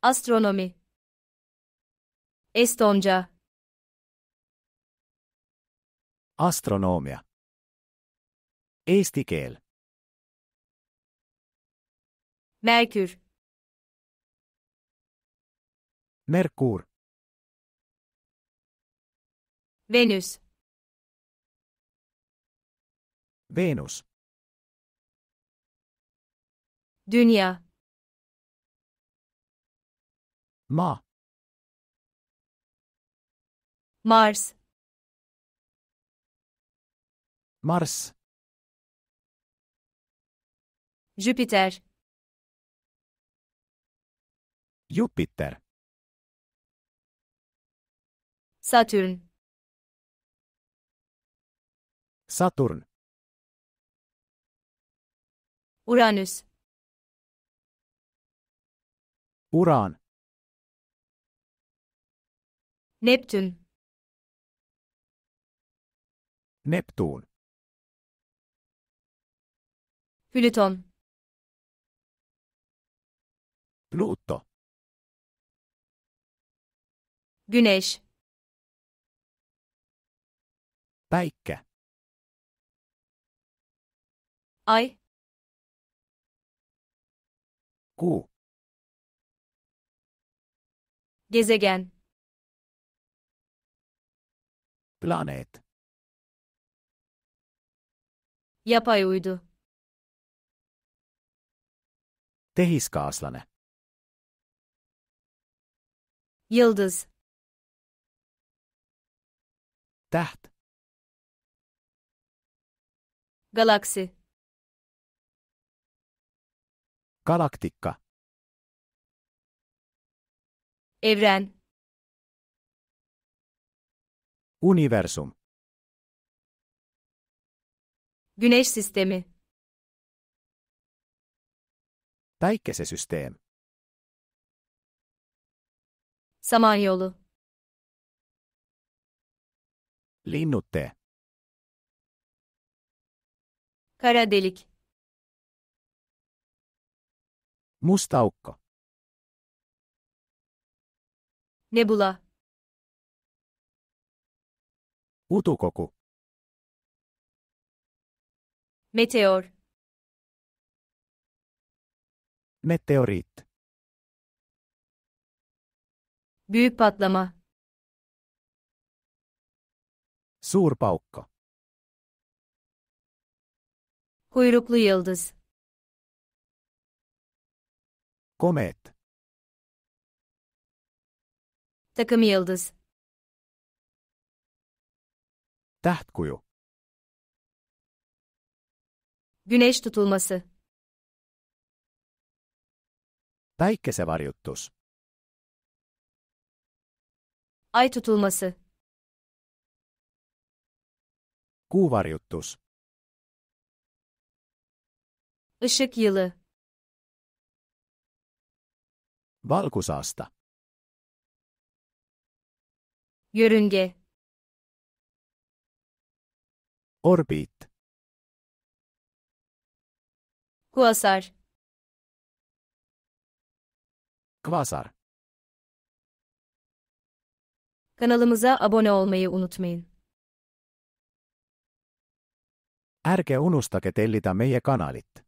Astronomi Estonca Astronomia Eesti keel Merkür Merkur Venüs Venus Dünya Ma. Mars. Mars. Jüpiter. Jüpiter, Satürn. Satürn, Uranüs. Uran. Neptün Neptun Plüton Pluto, Güneş Päikkä Ay Kuu Gezegen Planet. Yapay uydu. Tehiskaaslane. Yıldız. Täht. Galaksi. Galaktikka. Evren. Universum Güneş sistemi Päikkesesystem Samanyolu Linnutte Kara delik Musta aukko Nebula Otokoko. Meteor. Meteorit. Büyük patlama. Suurpaukko. Kuyruklu yıldız. Komet. Takım yıldız. Taht koyu. Güneş tutulması. Päikesevarjuttus. Ay tutulması. Kuuvarjuttus. Işık yılı. Valkusaasta. Yörünge. Orbit. Quasar. Quasar. Kanalımıza abone olmayı unutmayın. Ärge unustage tellida meie kanalit.